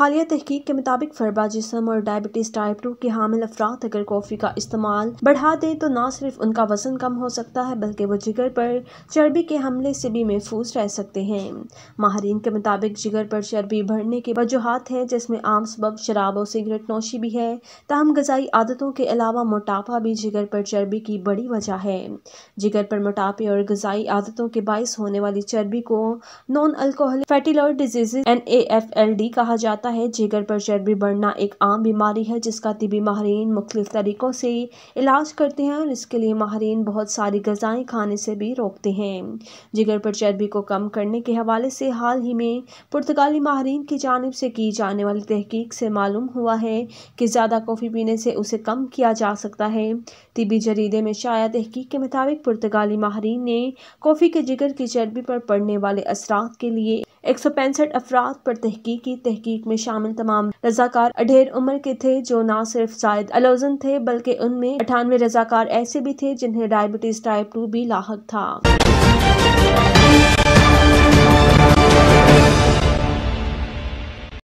हालिया तहकीक के मुताबिक फरबा जिसम और डायबिटीज़ टाइप टू के हामिल अफराद अगर कॉफ़ी का इस्तेमाल बढ़ा दें तो ना सिर्फ उनका वजन कम हो सकता है बल्कि वो जिगर पर चर्बी के हमले से भी महफूज रह सकते हैं माहरीन के मुताबिक जिगर पर चर्बी बढ़ने के वजूहत हैं जिसमें आम सबब शराब और सिगरेट नोशी भी है तहम गजाई आदतों के अलावा मोटापा भी जिगर पर चर्बी की बड़ी वजह है जिगर पर मोटापे और गजाई आदतों के बायस होने वाली चर्बी को non alcohol fatty liver disease N A F L D कहा जाता जाता है जिगर पर चर्बी बढ़ना एक आम बीमारी है जिसका तिबी माहरीन मुख्तलिफ तरीक़ों से इलाज करते हैं और इसके लिए माहरीन बहुत सारी गज़ाएँ खाने से भी रोकते हैं जिगर पर चर्बी को कम करने के हवाले से हाल ही में पुर्तगाली माहरीन की जानब से की जाने वाली तहकीक से मालूम हुआ है कि ज़्यादा कॉफ़ी पीने से उसे कम किया जा सकता है तिबी जरीदे में शाया तहकीक के मुताबिक पुर्तगाली माहरीन ने कॉफ़ी के जिगर की चर्बी पर पड़ने वाले असरात के लिए एक सौ पैंसठ अफराद पर तहकी की तहकीक में शामिल तमाम रजाकार अढेर उम्र के थे जो न सिर्फ जायद अलोजन थे बल्कि उनमें अठानवे रजाकार ऐसे भी थे जिन्हें डायबिटीज टाइप टू भी लाक था